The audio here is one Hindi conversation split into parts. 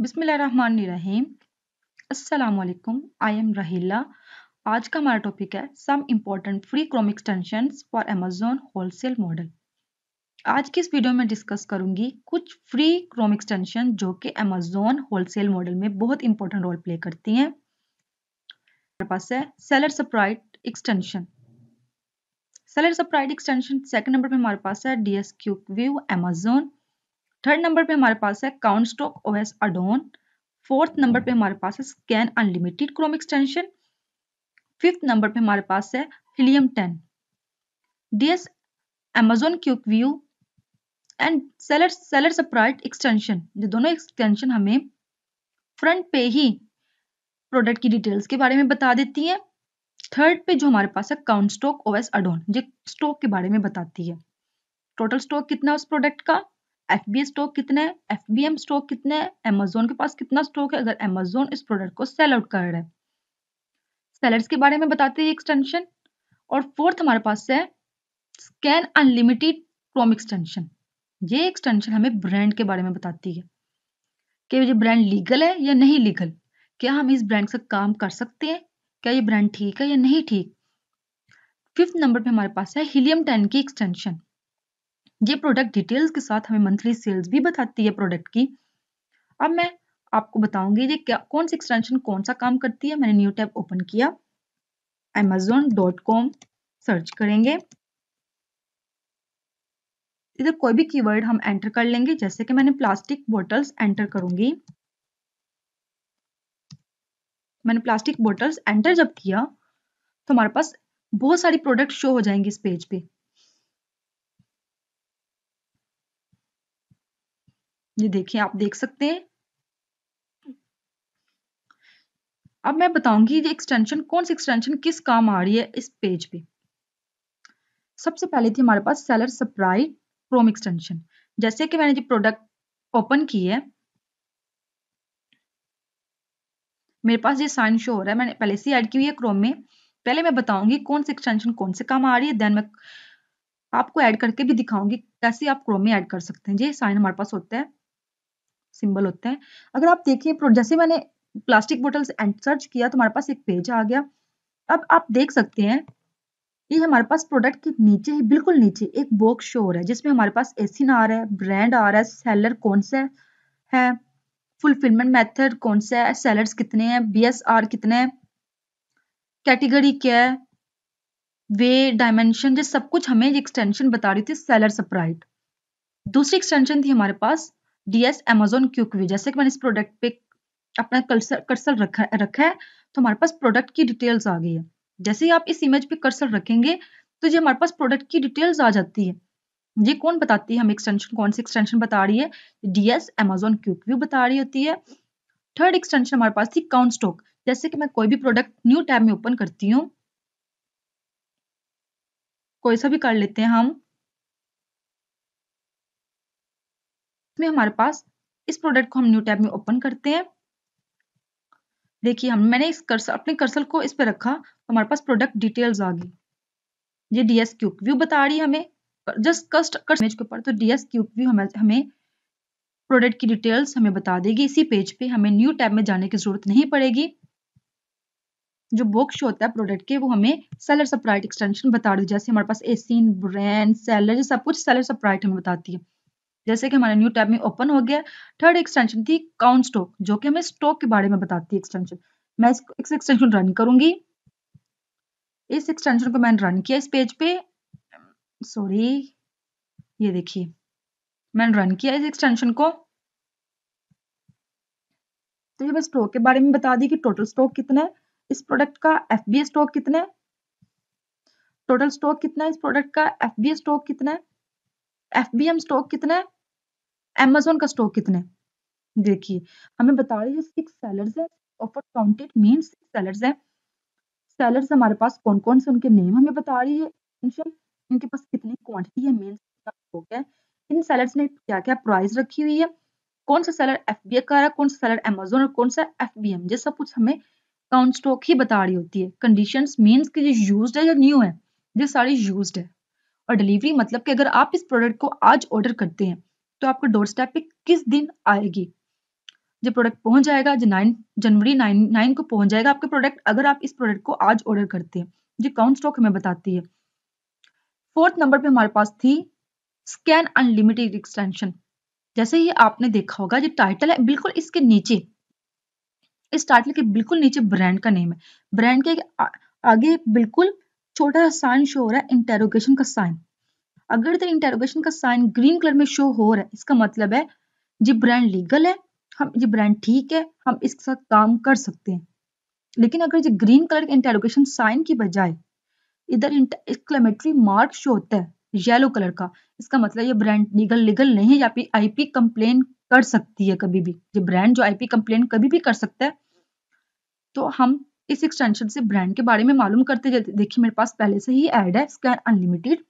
बिस्मिल्लाहिर्रहमानिर्रहीम अस्सलाम वालेकुम आई एम रहीला आज का हमारा टॉपिक है some important free Chrome extension for Amazon wholesale model आज की इस वीडियो में डिस्कस करूंगी कुछ फ्री क्रोम एक्सटेंशन जो कि अमेजोन होलसेल मॉडल में बहुत इंपॉर्टेंट रोल प्ले करती हैं हमारे पास है seller sprite extension seller sprite extension second number पे हमारे पास है D S Q view Amazon third number पे हमारे पास है count stock O S addon fourth number पे हमारे पास है scan unlimited Chrome extension fifth number पे हमारे पास है Helium ten DS Amazon quick view and seller seller sprite extension ये दोनों एक्सटेंशन हमें फ्रंट पे ही प्रोडक्ट की डिटेल्स के बारे में बता देती है थर्ड पे जो हमारे पास है count stock O S addon ये स्टॉक के बारे में बताती है टोटल स्टॉक कितना उस प्रोडक्ट का एफ बी स्टॉक कितने एफ बी एम स्टॉक कितने अमेजोन के पास कितना स्टॉक है अगर अमेजोन इस प्रोडक्ट को सेल आउट कर रहे हैं सेलर्स के बारे में बताते हैं एक्सटेंशन और फोर्थ हमारे पास है स्कैन अनलिमिटेड क्रोम एक्सटेंशन ये एक्सटेंशन हमें ब्रांड के बारे में बताती है कि ये ब्रांड लीगल है या नहीं लीगल क्या हम इस ब्रांड से काम कर सकते हैं क्या ये ब्रांड ठीक है या नहीं ठीक फिफ्थ नंबर पे हमारे पास है हीलियम टेन की एक्सटेंशन ये प्रोडक्ट डिटेल्स के साथ हमें मंथली सेल्स भी बताती है प्रोडक्ट की अब मैं आपको बताऊंगी ये क्या कौन सी एक्सटेंशन कौन सा काम करती है मैंने न्यू टैब ओपन किया एमेजोन डॉट कॉम सर्च करेंगे इधर कोई भी कीवर्ड हम एंटर कर लेंगे जैसे कि मैंने प्लास्टिक बॉटल्स एंटर करूंगी मैंने प्लास्टिक बॉटल्स एंटर जब किया तो हमारे पास बहुत सारी प्रोडक्ट शो हो जाएंगे इस पेज पे ये देखिए आप देख सकते हैं अब मैं बताऊंगी ये एक्सटेंशन कौन सी एक्सटेंशन किस काम आ रही है इस पेज पे सबसे पहले थी हमारे पास सेलर सप्लाई क्रोम एक्सटेंशन जैसे कि मैंने जो प्रोडक्ट ओपन की है मेरे पास ये साइन शो हो रहा है मैंने पहले से ऐड की हुई है क्रोम में पहले मैं बताऊंगी कौन सी एक्सटेंशन कौन से काम आ रही है देन मैं आपको ऐड करके भी दिखाऊंगी कैसे आप क्रोम में ऐड कर सकते हैं ये साइन हमारे पास होता है सिंबल होता है अगर आप देखिए जैसे मैंने प्लास्टिक बोटल सर्च किया तो हमारे पास एक पेज आ गया अब आप देख सकते हैं ये हमारे पास प्रोडक्ट के नीचे ही बिल्कुल नीचे एक बॉक्स शो हो रहा है जिसमें हमारे पास एसिन आ रहा है ब्रांड आ रहा है सेलर कौन सा है फुलफिलमेंट मेथड कौन सा है सेलर्स कितने हैं बीएसआर कितने हैं कैटेगरी क्या है वे डायमेंशन ये सब कुछ हमें एक्सटेंशन बता रही थी सेलर सप्राइट दूसरी एक्सटेंशन थी हमारे पास डीएस एमेजोन क्यू क्यू जैसे कि मैंने इस प्रोडक्ट पे अपना कर्सर रखा रखा है तो हमारे पास प्रोडक्ट की डिटेल्स आ गई है जैसे ही आप इस इमेज पे कर्सर रखेंगे तो ये हमारे पास प्रोडक्ट की डिटेल्स आ जाती है ये कौन बताती है हम एक्सटेंशन कौन सी एक्सटेंशन बता रही है डीएस एमेजोन क्यू क्यू बता रही होती है थर्ड एक्सटेंशन हमारे पास थी काउंट स्टॉक जैसे कि मैं कोई भी प्रोडक्ट न्यू टैब में ओपन करती हूँ कोई सा भी कर लेते हैं हम इसमें हमारे पास इस प्रोडक्ट को हम न्यू टैब में ओपन करते हैं देखिए हम मैंने इस कर्सल अपने कर्सल को इस पर रखा तो हमारे पास प्रोडक्ट डिटेल्स आ गई ये डीएस क्यूब व्यू बता रही है हमें जस्ट कस्ट इमेज के ऊपर तो डीएस क्यूब व्यू हमें हमें प्रोडक्ट की डिटेल्स हमें बता देगी इसी पेज पे हमें न्यू टैब में जाने की जरूरत नहीं पड़ेगी जो बॉक्स होता है प्रोडक्ट के वो हमें सेलर सप्राइट एक्सटेंशन बता रही जैसे हमारे पास एसिन ब्रांड सेलर सब कुछ सेलर सप्राइट हमें बताती है जैसे कि हमारा न्यू टैब में ओपन हो गया थर्ड एक्सटेंशन थी काउंट स्टॉक जो कि हमें स्टॉक के बारे में बताती है एक्सटेंशन मैं इस एक्सटेंशन रन करूंगी इस एक्सटेंशन को मैंने रन किया इस पेज पे सॉरी ये देखिए मैंने रन किया इस एक्सटेंशन को तो ये मैं स्टॉक के बारे में बता दी कि टोटल स्टॉक कितना है इस प्रोडक्ट का एफ बी स्टॉक कितना है टोटल स्टॉक कितना है इस प्रोडक्ट का एफ बी स्टॉक कितना है एफ बी एम स्टॉक कितना है एमेजोन का स्टॉक कितने देखिए हमें बता रही है सिक्स सेलर्स है offer counted main six sellers है सेलर्स हमारे पास कौन कौन से उनके नेम हमें बता रही है इनके पास कितनी क्वांटिटी है मेन स्टॉक है इन सेलर्स ने क्या क्या प्राइस रखी हुई है कौन सा सेलर एफ बी ए का है कौन सा सेलर एमेजोन और कौन सा एफ बी एम ये सब कुछ हमें काउंट स्टॉक ही बता रही होती है कंडीशन मीन्स की ये यूज है या न्यू है ये सारी यूज है और डिलीवरी मतलब कि अगर आप इस प्रोडक्ट को आज ऑर्डर करते हैं तो आपको डोर स्टेप पे किस दिन आएगी जब प्रोडक्ट पहुंच जाएगा जो नाइन जनवरी नाइन नाइन को पहुंच जाएगा आपके प्रोडक्ट अगर आप इस प्रोडक्ट को आज ऑर्डर करते हैं जो काउंट स्टॉक हमें बताती है फोर्थ नंबर पे हमारे पास थी स्कैन अनलिमिटेड एक्सटेंशन जैसे ही आपने देखा होगा जो टाइटल है बिल्कुल इसके नीचे इस टाइटल के बिल्कुल नीचे ब्रांड का नेम है ब्रांड के आगे बिल्कुल छोटा सा साइन शो हो रहा है इंटेरोगेशन का साइन अगर तो इंटरोगेशन का साइन ग्रीन कलर में शो हो रहा है इसका मतलब है ये ब्रांड लीगल है हम ये ब्रांड ठीक है हम इसके साथ काम कर सकते हैं लेकिन अगर ये ग्रीन कलर के इंटेरोगेशन साइन की बजाय इधर एक्सक्लेमेटरी मार्क शो होता है येलो कलर का इसका मतलब ये ब्रांड लीगल लीगल नहीं या फिर आईपी कंप्लेन कर सकती है कभी भी ये ब्रांड जो आईपी कंप्लेन कभी भी कर सकता है तो हम इस एक्सटेंशन से ब्रांड के बारे में मालूम करते देखिए मेरे पास पहले से ही ऐड है scan unlimited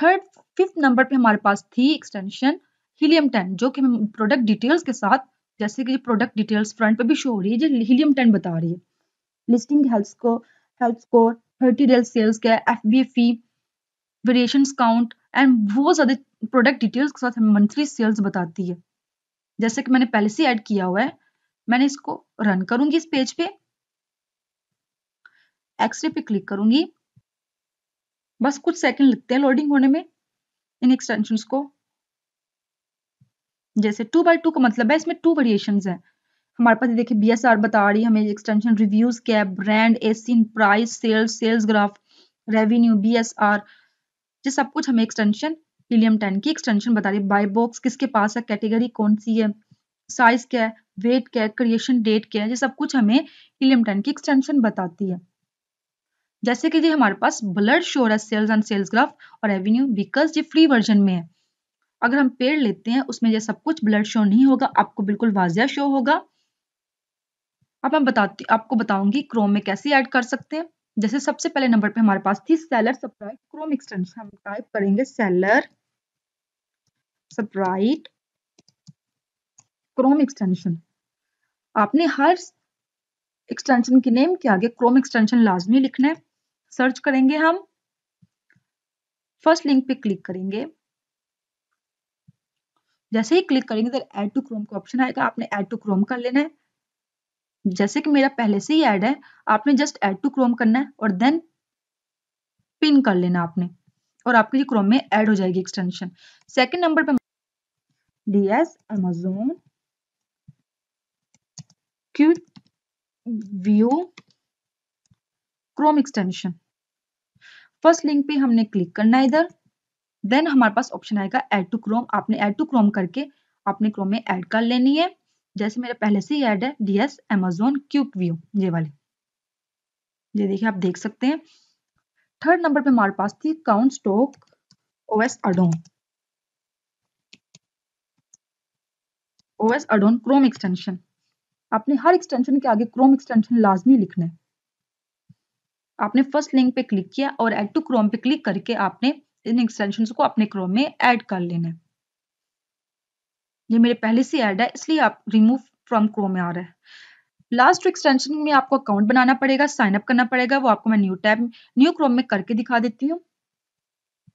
third fifth number पे हमारे पास थी एक्सटेंशन हीलियम टेन जो कि प्रोडक्ट डिटेल्स के साथ जैसे कि प्रोडक्ट डिटेल्स फ्रंट पे भी शो हो रही है जो हीलियम टेन बता रही है लिस्टिंग हेल्थ को हेल्थ स्कोर डेल सेल्स का F B fee variation count and बहुत ज्यादा प्रोडक्ट डिटेल्स के साथ हमें मंथली सेल्स बताती है जैसे कि मैंने पहले से ऐड किया हुआ है मैंने इसको रन करूंगी इस पेज पे एक्सरे पे क्लिक करूंगी बस कुछ सेकंड लगते हैं लोडिंग होने में इन एक्सटेंशन को जैसे टू बाई टू का मतलब है इसमें टू वेरिएशन है हमारे पास देखिए बी बता रही है हमें extension reviews cab brand ASIN price sales sales graph revenue B S R ये सब कुछ हमें एक्सटेंशन हीलियम टेन की एक्सटेंशन बता रही है बाई बॉक्स किसके पास है कैटेगरी कौन सी है साइज क्या है वेट क्या है क्रिएशन डेट क्या है ये सब कुछ हमें हीलियम टेन की एक्सटेंशन बताती है जैसे कि जी हमारे पास ब्लड शोर है सेल्स एंड सेल्स ग्राफ और रेवेन्यू बिकॉज ये फ्री वर्जन में है अगर हम पेड़ लेते हैं उसमें ये सब कुछ ब्लड शो नहीं होगा आपको बिल्कुल वाजिया शो होगा अब मैं बताती आपको बताऊंगी क्रोम में कैसे ऐड कर सकते हैं जैसे सबसे पहले नंबर पे हमारे पास थी सेलर सप्राइट क्रोम एक्सटेंशन हम टाइप करेंगे सेलर सप्राइट क्रोम एक्सटेंशन आपने हर एक्सटेंशन के नेम के आगे क्रोम एक्सटेंशन लाजमी लिखना है सर्च करेंगे हम फर्स्ट लिंक पे क्लिक करेंगे जैसे ही क्लिक करेंगे तो ऐड टू क्रोम का ऑप्शन आएगा आपने ऐड टू क्रोम कर लेना है जैसे कि मेरा पहले से ही ऐड है आपने जस्ट ऐड टू क्रोम करना है और देन पिन कर लेना आपने और आपके आपकी क्रोम में ऐड हो जाएगी एक्सटेंशन सेकंड नंबर पे D S Amazon quick view Chrome extension first link पे हमने क्लिक करना है इधर देन हमारे पास ऑप्शन आएगा एड टू क्रोम आपने एड टू क्रोम करके आपने क्रोम में ऐड कर लेनी है जैसे मेरे पहले से ही ऐड है डीएस एमेजोन क्यूक व्यू ये वाले ये देखिए आप देख सकते हैं थर्ड नंबर पे हमारे पास थी count stock OS addon OS addon Chrome extension आपने हर एक्सटेंशन के आगे क्रोम एक्सटेंशन लाजमी लिखना है आपने फर्स्ट लिंक पे क्लिक किया और एड टू क्रोम पे क्लिक करके आपने इन एक्सटेंशन को अपने क्रोम में एड कर लेना है ये मेरे पहले से ऐड है इसलिए आप रिमूव फ्रॉम क्रोम में आ रहा है लास्ट एक्सटेंशन में आपको अकाउंट बनाना पड़ेगा साइन अप करना पड़ेगा वो आपको मैं न्यू टैब न्यू क्रोम में करके दिखा देती हूँ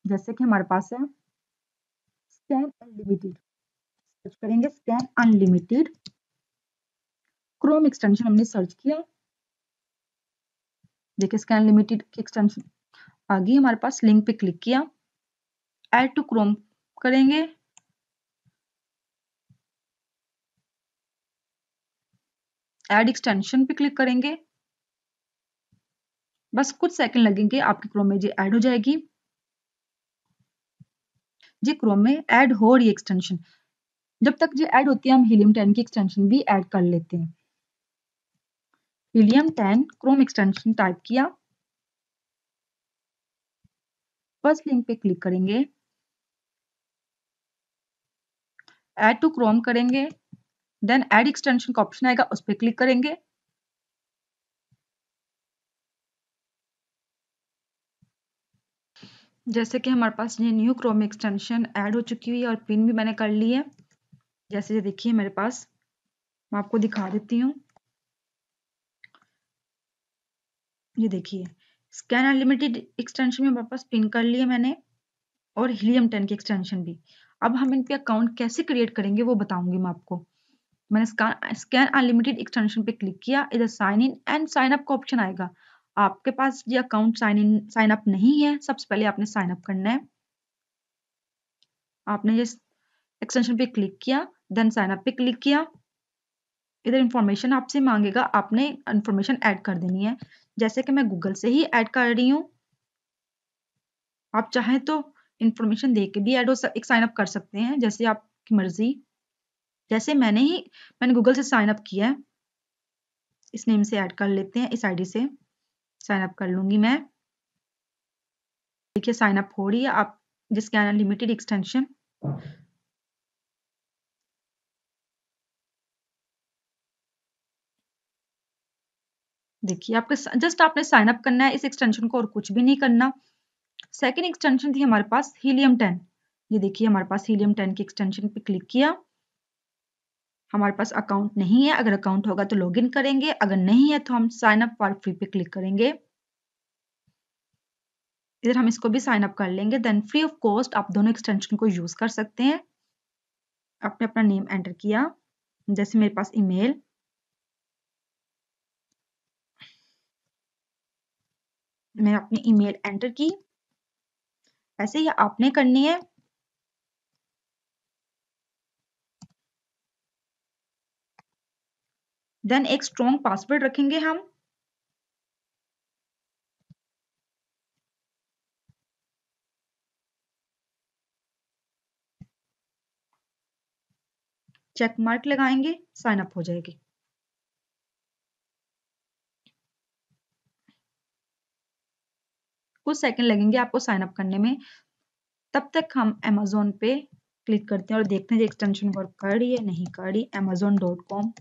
जैसे कि हमारे पास है स्कैन अनलिमिटेड सर्च करेंगे स्कैन अनलिमिटेड क्रोम एक्सटेंशन हमने सर्च किया देखिए स्कैन लिमिटेड की एक्सटेंशन आ गई हमारे पास लिंक पे क्लिक किया एड टू क्रोम करेंगे एड एक्सटेंशन पे क्लिक करेंगे बस कुछ सेकंड लगेंगे आपके क्रोम में जी ऐड हो जाएगी जी क्रोम में ऐड हो रही एक्सटेंशन जब तक जी ऐड होती है हम हीलियम टेन की एक्सटेंशन भी ऐड कर लेते हैं हीलियम 10 क्रोम एक्सटेंशन टाइप किया फर्स्ट लिंक पे क्लिक करेंगे ऐड टू क्रोम करेंगे देन ऐड एक्सटेंशन का ऑप्शन आएगा उस पर क्लिक करेंगे जैसे कि हमारे पास ये न्यू क्रोम एक्सटेंशन ऐड हो चुकी हुई है और पिन भी मैंने कर ली है जैसे ये देखिए मेरे पास मैं आपको दिखा देती हूँ ये देखिए स्कैन अनलिमिटेड एक्सटेंशन में वापस पिन कर लिए मैंने और हीलियम टेन के एक्सटेंशन भी अब हम इन पे अकाउंट कैसे क्रिएट करेंगे वो बताऊंगी मैं आपको मैंने स्कैन अनलिमिटेड एक्सटेंशन पे क्लिक किया इधर sign in and sign up का ऑप्शन आएगा आपके पास ये account sign in sign up नहीं है सबसे पहले आपने साइन अप करना है आपने ये एक्सटेंशन पे क्लिक किया देन साइन अप पे क्लिक किया इधर इंफॉर्मेशन आपसे मांगेगा आपने इंफॉर्मेशन ऐड कर देनी है जैसे कि मैं गूगल से ही ऐड कर रही हूँ आप चाहें तो इंफॉर्मेशन दे के भी ऐड हो एक साइन अप कर सकते हैं जैसे आपकी मर्जी जैसे मैंने ही मैंने गूगल से साइन अप किया है इस नेम से ऐड कर लेते हैं इस आईडी से साइन अप कर लूंगी मैं देखिए साइन अप हो रही है आप जिसके लिमिटेड एक्सटेंशन देखिए आपको जस्ट आपने साइन अप करना है इस एक्सटेंशन को और कुछ भी नहीं करना सेकेंड एक्सटेंशन थी हमारे पास हीलियम टेन ये देखिए हमारे पास हीलियम टेन की एक्सटेंशन पे क्लिक किया हमारे पास अकाउंट नहीं है अगर अकाउंट होगा तो लॉगिन करेंगे अगर नहीं है तो हम साइन अप फॉर फ्री पे क्लिक करेंगे इधर हम इसको भी साइन अप कर लेंगे देन फ्री ऑफ कॉस्ट आप दोनों एक्सटेंशन को यूज कर सकते हैं आपने अपना नेम एंटर किया जैसे मेरे पास ईमेल मैंने अपनी ईमेल एंटर की ऐसे ही आपने करनी है देन एक स्ट्रॉन्ग पासवर्ड रखेंगे हम चेक मार्क लगाएंगे साइन अप हो जाएगी कुछ सेकंड लगेंगे आपको साइन अप करने में तब तक हम अमेजोन पे क्लिक करते हैं और देखते हैं एक्सटेंशन वर्क कर रही है नहीं कर रही अमेजोन डॉट कॉम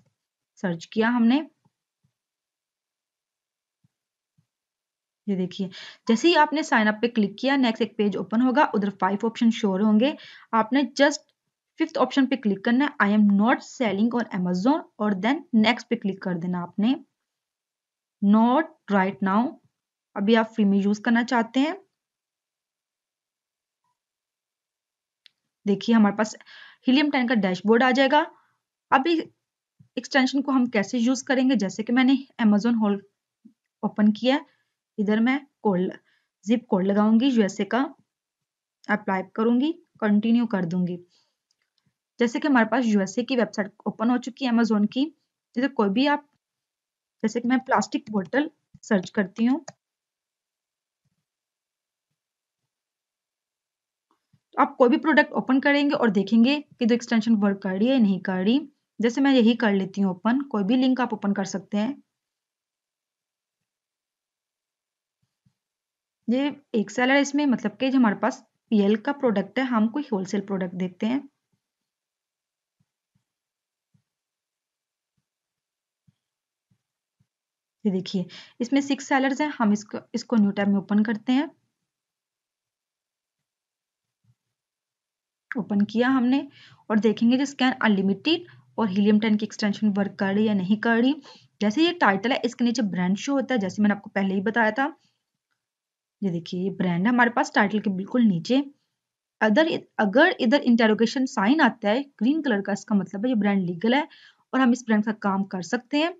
सर्च किया हमने ये देखिए जैसे ही आपने साइन अप पे क्लिक किया नेक्स्ट एक पेज ओपन होगा उधर फाइव ऑप्शन शोर होंगे आपने जस्ट फिफ्थ ऑप्शन पे क्लिक करना है I am not selling on Amazon और देन नेक्स्ट पे क्लिक कर देना आपने नॉट राइट नाउ अभी आप फ्री में यूज करना चाहते हैं देखिए हमारे पास हीलियम टेन का डैशबोर्ड आ जाएगा अभी एक्सटेंशन को हम कैसे यूज करेंगे जैसे कि मैंने अमेजोन हॉल ओपन किया इधर मैं कोड जिप कोड लगाऊंगी यूएसए का अप्लाई करूंगी कंटिन्यू कर दूंगी जैसे कि हमारे पास यूएसए की वेबसाइट ओपन हो चुकी है अमेजोन की इधर कोई भी आप जैसे कि मैं प्लास्टिक बोतल सर्च करती हूँ आप कोई भी प्रोडक्ट ओपन करेंगे और देखेंगे कि जो एक्सटेंशन वर्क कर रही है या नहीं कर रही जैसे मैं यही कर लेती हूँ ओपन कोई भी लिंक आप ओपन कर सकते हैं ये एक सेलर है इसमें मतलब कि जो हमारे पास पीएल का प्रोडक्ट है हम कोई होलसेल प्रोडक्ट देखते हैं ये देखिए इसमें सिक्स सेलर्स हैं हम इसको इसको न्यू टैब में ओपन करते हैं ओपन किया हमने और देखेंगे कि स्कैन अनलिमिटेड और हीलियम टेन की एक्सटेंशन वर्क कर रही या नहीं कर रही जैसे ये टाइटल है इसके नीचे ब्रांड शो होता है जैसे मैंने आपको पहले ही बताया था ये देखिए ये ब्रांड है हमारे पास टाइटल के बिल्कुल नीचे अदर अगर इधर इंटेरोगेशन साइन आता है ग्रीन कलर का इसका मतलब है ये ब्रांड लीगल है और हम इस ब्रांड का काम कर सकते हैं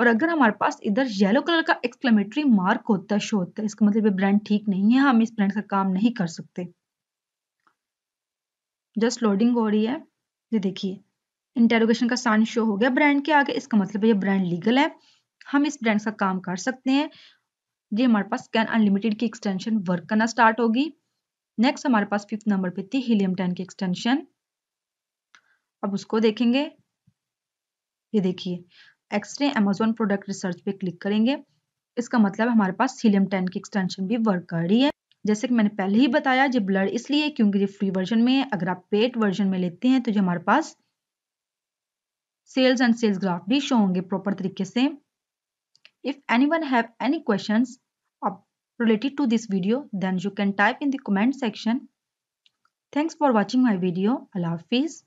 और अगर हमारे पास इधर येलो कलर का एक्सप्लेमेटरी मार्क होता है शो होता है इसका मतलब ये ब्रांड ठीक नहीं है हम इस ब्रांड का काम नहीं कर सकते जस्ट लोडिंग हो रही है ये देखिए इंटेरोगेशन का साइन शो हो गया ब्रांड के आगे इसका मतलब ये ब्रांड लीगल है हम इस ब्रांड का काम कर सकते हैं ये हमारे पास स्कैन अनलिमिटेड की एक्सटेंशन वर्क करना स्टार्ट होगी नेक्स्ट हमारे पास फिफ्थ नंबर पे थी हीलियम टेन की एक्सटेंशन अब उसको देखेंगे ये देखिए एक्सरे अमेजोन प्रोडक्ट रिसर्च पे क्लिक करेंगे इसका मतलब हमारे पास हीलियम टेन की एक्सटेंशन भी वर्क कर रही है जैसे कि मैंने पहले ही बताया जो ब्लड इसलिए क्योंकि ये फ्री वर्जन में है अगर आप पेड वर्जन में लेते हैं तो जो हमारे पास सेल्स एंड सेल्स ग्राफ भी शो होंगे प्रॉपर तरीके से if anyone have any question related to this video then you can type in the comment section thanks for watching my video अल्लाह हाफिज़